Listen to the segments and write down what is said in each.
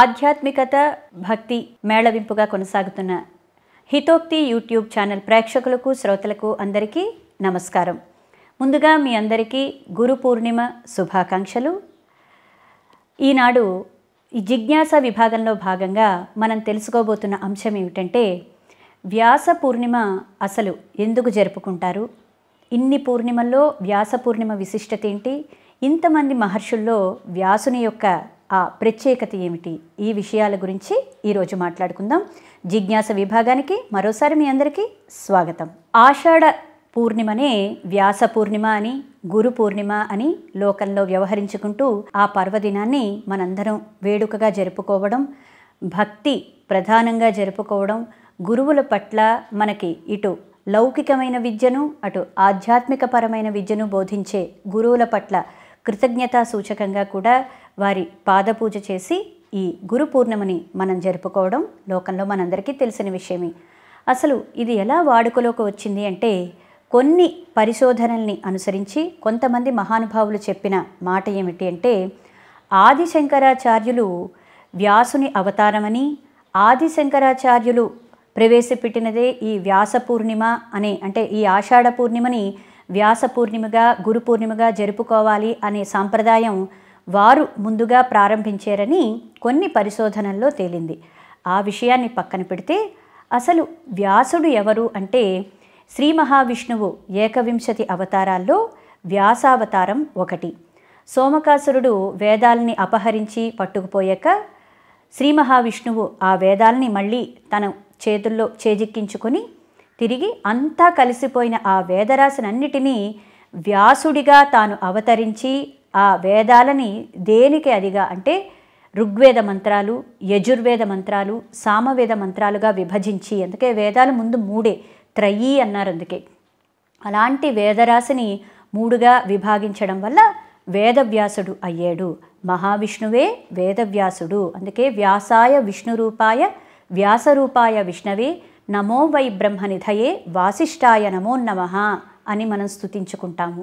ఆధ్యాత్మికత భక్తి మేళవింపుగా కొనసాగుతున్న హితోక్తి యూట్యూబ్ ఛానల్ ప్రేక్షకులకు శ్రోతలకు అందరికీ నమస్కారం ముందుగా మీ అందరికీ గురు పూర్ణిమ శుభాకాంక్షలు ఈనాడు ఈ జిజ్ఞాస విభాగంలో భాగంగా మనం తెలుసుకోబోతున్న అంశం ఏమిటంటే వ్యాస పూర్ణిమ అసలు ఎందుకు జరుపుకుంటారు ఇన్ని పూర్ణిమల్లో వ్యాస పూర్ణిమ విశిష్టత ఏంటి ఇంతమంది మహర్షుల్లో వ్యాసుని యొక్క ఆ ప్రత్యేకత ఏమిటి ఈ విషయాల గురించి ఈరోజు మాట్లాడుకుందాం జిజ్ఞాస విభాగానికి మరోసారి మీ అందరికీ స్వాగతం ఆషాఢ పూర్ణిమనే వ్యాస పూర్ణిమ అని గురు పూర్ణిమ అని లోకంలో వ్యవహరించుకుంటూ ఆ పర్వదినాన్ని మనందరం వేడుకగా జరుపుకోవడం భక్తి ప్రధానంగా జరుపుకోవడం గురువుల పట్ల మనకి ఇటు లౌకికమైన విద్యను అటు ఆధ్యాత్మికపరమైన విద్యను బోధించే గురువుల పట్ల కృతజ్ఞతా సూచకంగా కూడా వారి పాదపూజ చేసి ఈ గురు పూర్ణిమని మనం జరుపుకోవడం లోకంలో మనందరికీ తెలిసిన విషయమే అసలు ఇది ఎలా వాడుకలోకి వచ్చింది అంటే కొన్ని పరిశోధనల్ని అనుసరించి కొంతమంది మహానుభావులు చెప్పిన మాట ఏమిటి అంటే ఆది శంకరాచార్యులు వ్యాసుని అవతారమని ఆది శంకరాచార్యులు ప్రవేశపెట్టినదే ఈ వ్యాస పూర్ణిమ అనే అంటే ఈ ఆషాఢ పూర్ణిమని వ్యాస పూర్ణిమగా గురు పూర్ణిమగా జరుపుకోవాలి అనే సాంప్రదాయం వారు ముందుగా ప్రారంభించారని కొన్ని పరిశోధనల్లో తేలింది ఆ విషయాన్ని పక్కన పెడితే అసలు వ్యాసుడు ఎవరు అంటే శ్రీ మహావిష్ణువు ఏకవింశతి అవతారాల్లో వ్యాసావతారం ఒకటి సోమకాసురుడు వేదాల్ని అపహరించి పట్టుకుపోయాక శ్రీ మహావిష్ణువు ఆ వేదాల్ని మళ్ళీ తన చేతుల్లో చేజిక్కించుకొని తిరిగి అంతా కలిసిపోయిన ఆ వేదరాశనన్నిటినీ వ్యాసుడిగా తాను అవతరించి ఆ వేదాలని దేనికి అదిగా అంటే ఋగ్వేద మంత్రాలు యజుర్వేద మంత్రాలు సామవేద మంత్రాలుగా విభజించి అందుకే వేదాలు ముందు మూడే త్రయీ అన్నారు అందుకే అలాంటి వేదరాశిని మూడుగా విభాగించడం వల్ల వేదవ్యాసుడు అయ్యాడు మహావిష్ణువే వేదవ్యాసుడు అందుకే వ్యాసాయ విష్ణురూపాయ వ్యాసరూపాయ విష్ణవే నమో వై బ్రహ్మనిధయే వాసిష్టాయ నమో నమ అని మనం స్థుతించుకుంటాము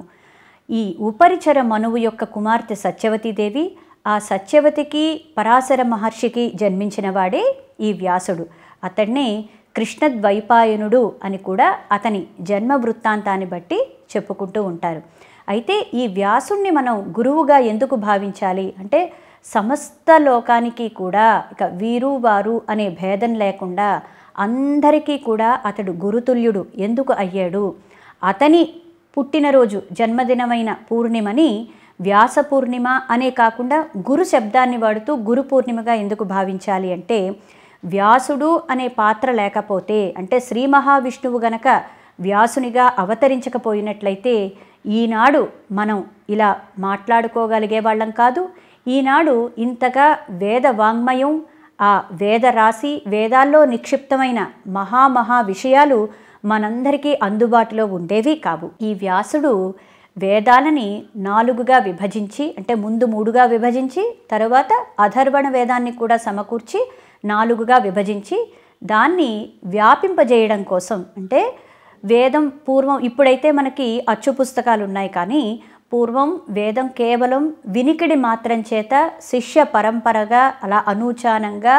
ఈ ఉపరిచర మనువు యొక్క కుమార్తె సత్యవతీదేవి ఆ సత్యవతికి పరాశర మహర్షికి జన్మించినవాడే ఈ వ్యాసుడు అతడిని కృష్ణద్వైపాయనుడు అని కూడా అతని జన్మ వృత్తాంతాన్ని బట్టి చెప్పుకుంటూ ఉంటారు అయితే ఈ వ్యాసుణ్ణి మనం గురువుగా ఎందుకు భావించాలి అంటే సమస్త లోకానికి కూడా ఇక వీరు వారు అనే భేదం లేకుండా అందరికీ కూడా అతడు గురుతుల్యుడు ఎందుకు అయ్యాడు అతని పుట్టినరోజు జన్మదినమైన పూర్ణిమని వ్యాస పూర్ణిమ అనే కాకుండా గురు శబ్దాన్ని వాడుతూ గురు పూర్ణిమగా ఎందుకు భావించాలి అంటే వ్యాసుడు అనే పాత్ర లేకపోతే అంటే శ్రీ మహావిష్ణువు గనక వ్యాసునిగా అవతరించకపోయినట్లయితే ఈనాడు మనం ఇలా మాట్లాడుకోగలిగే వాళ్ళం కాదు ఈనాడు ఇంతగా వేద వాంగ్మయం ఆ వేద రాశి వేదాల్లో నిక్షిప్తమైన మహామహా విషయాలు మనందరికీ అందుబాటులో ఉండేవి కావు ఈ వ్యాసుడు వేదాలని నాలుగుగా విభజించి అంటే ముందు మూడుగా విభజించి తరువాత అధర్వణ వేదాన్ని కూడా సమకూర్చి నాలుగుగా విభజించి దాన్ని వ్యాపింపజేయడం కోసం అంటే వేదం పూర్వం ఇప్పుడైతే మనకి అచ్చు పుస్తకాలు ఉన్నాయి కానీ పూర్వం వేదం కేవలం వినికిడి మాత్రం చేత శిష్య పరంపరగా అలా అనూచానంగా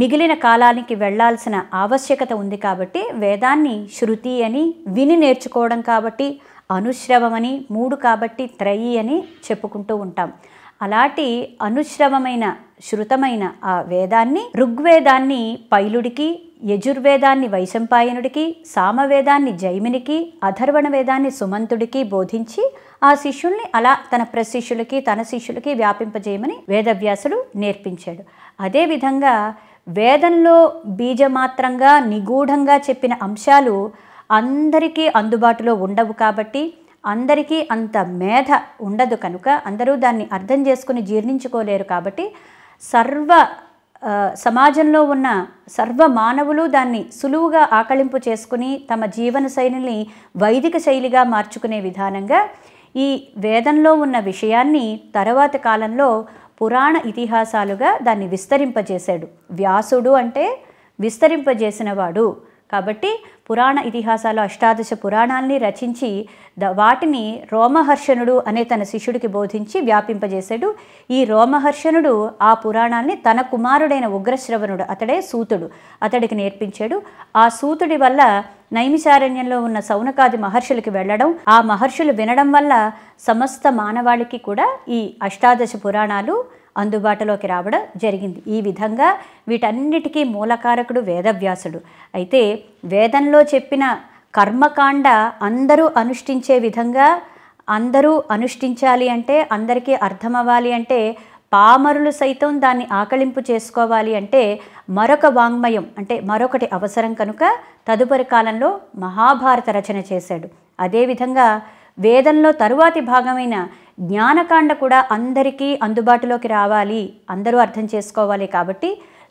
మిగిలిన కాలానికి వెళ్లాల్సిన ఆవశ్యకత ఉంది కాబట్టి వేదాన్ని శృతి అని విని నేర్చుకోవడం కాబట్టి అనుశ్రవమని మూడు కాబట్టి త్రయి అని చెప్పుకుంటూ ఉంటాం అలాంటి అనుశ్రవమైన శృతమైన ఆ వేదాన్ని ఋగ్వేదాన్ని పైలుడికి యజుర్వేదాన్ని వైశంపాయనుడికి సామవేదాన్ని జైమినికి అధర్వణ వేదాన్ని సుమంతుడికి బోధించి ఆ శిష్యుల్ని అలా తన ప్రశిష్యులకి తన శిష్యులకి వ్యాపింపజేయమని వేదవ్యాసుడు నేర్పించాడు అదేవిధంగా వేదంలో బీజమాత్రంగా నిగూఢంగా చెప్పిన అంశాలు అందరికీ అందుబాటులో ఉండవు కాబట్టి అందరికీ అంత మేధ ఉండదు కనుక అందరూ దాన్ని అర్థం చేసుకుని జీర్ణించుకోలేరు కాబట్టి సర్వ సమాజంలో ఉన్న సర్వ మానవులు దాన్ని సులువుగా ఆకళింపు చేసుకుని తమ జీవన శైలిని వైదిక శైలిగా మార్చుకునే విధానంగా ఈ వేదంలో ఉన్న విషయాన్ని తర్వాతి కాలంలో పురాణ ఇతిహాసాలుగా దాన్ని విస్తరింపజేశాడు వ్యాసుడు అంటే విస్తరింపజేసినవాడు కాబట్టి పురాణ ఇతిహాసాలు అష్టాదశ పురాణాల్ని రచించి ద వాటిని రోమహర్షణుడు అనే తన శిష్యుడికి బోధించి వ్యాపింపజేశాడు ఈ రోమహర్షణుడు ఆ పురాణాన్ని తన కుమారుడైన ఉగ్రశ్రవణుడు అతడే సూతుడు అతడికి నేర్పించాడు ఆ సూతుడి వల్ల నైమిశారణ్యంలో ఉన్న సౌనకాది మహర్షులకి వెళ్ళడం ఆ మహర్షులు వినడం వల్ల సమస్త మానవాళికి కూడా ఈ అష్టాదశ పురాణాలు అందుబాటులోకి రావడం జరిగింది ఈ విధంగా వీటన్నిటికీ మూలకారకుడు వేదవ్యాసుడు అయితే వేదంలో చెప్పిన కర్మకాండ అందరూ అనుష్ఠించే విధంగా అందరూ అనుష్ఠించాలి అంటే అందరికీ అర్థమవ్వాలి అంటే పామరులు సైతం దాన్ని ఆకలింపు చేసుకోవాలి అంటే మరొక వాంగ్మయం అంటే మరొకటి అవసరం కనుక తదుపరి కాలంలో మహాభారత రచన చేశాడు అదేవిధంగా వేదంలో తరువాతి భాగమైన జ్ఞానకాండ కూడా అందరికీ అందుబాటులోకి రావాలి అందరూ అర్థం చేసుకోవాలి కాబట్టి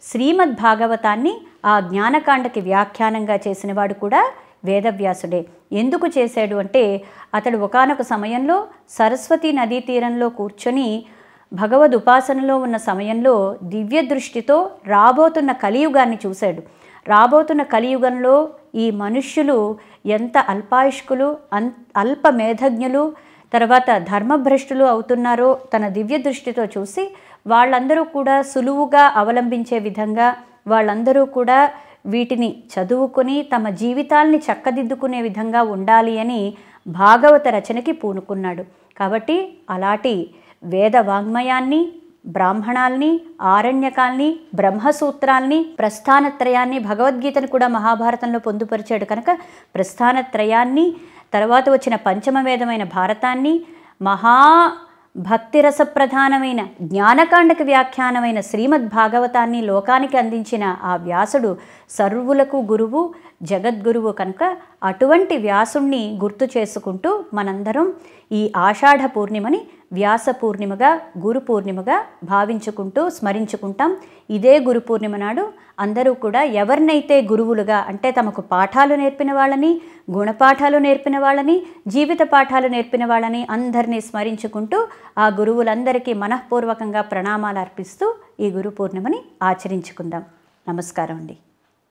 శ్రీమద్ భాగవతాన్ని ఆ జ్ఞానకాండకి వ్యాఖ్యానంగా చేసినవాడు కూడా వేదవ్యాసుడే ఎందుకు చేశాడు అంటే అతడు ఒకనొక సమయంలో సరస్వతి నదీ తీరంలో కూర్చొని భగవద్ ఉపాసనలో ఉన్న సమయంలో దివ్య దృష్టితో రాబోతున్న కలియుగాన్ని చూశాడు రాబోతున్న కలియుగంలో ఈ మనుష్యులు ఎంత అల్పాయుష్కులు అల్ప మేధజ్ఞులు తర్వాత ధర్మభ్రష్టులు అవుతున్నారో తన దివ్య దృష్టితో చూసి వాళ్ళందరూ కూడా సులువుగా అవలంబించే విధంగా వాళ్ళందరూ కూడా వీటిని చదువుకుని తమ జీవితాల్ని చక్కదిద్దుకునే విధంగా ఉండాలి అని భాగవత రచనకి పూనుకున్నాడు కాబట్టి అలాంటి వేద వాంగ్మయాన్ని బ్రాహ్మణాల్ని ఆరణ్యకాల్ని బ్రహ్మసూత్రాల్ని ప్రస్థానత్రయాన్ని భగవద్గీతను కూడా మహాభారతంలో పొందుపరిచాడు కనుక ప్రస్థానత్రయాన్ని తర్వాత వచ్చిన పంచమవేదమైన భారతాన్ని మహా భక్తిరస ప్రధానమైన జ్ఞానకాండక వ్యాఖ్యానమైన శ్రీమద్ భాగవతాన్ని లోకానికి అందించిన ఆ వ్యాసుడు సర్వులకు గురువు జగద్గురువు కనుక అటువంటి వ్యాసుణ్ణి గుర్తు చేసుకుంటూ మనందరం ఈ ఆషాఢ పూర్ణిమని వ్యాస పూర్ణిమగా గురు పూర్ణిమగా భావించుకుంటూ స్మరించుకుంటాం ఇదే గురు పూర్ణిమ నాడు అందరూ కూడా ఎవరినైతే గురువులుగా అంటే తమకు పాఠాలు నేర్పిన వాళ్ళని గుణపాఠాలు నేర్పిన వాళ్ళని జీవిత పాఠాలు నేర్పిన వాళ్ళని అందరినీ స్మరించుకుంటూ ఆ గురువులందరికీ మనఃపూర్వకంగా ప్రణామాలు అర్పిస్తూ ఈ గురు పూర్ణిమని ఆచరించుకుందాం నమస్కారం అండి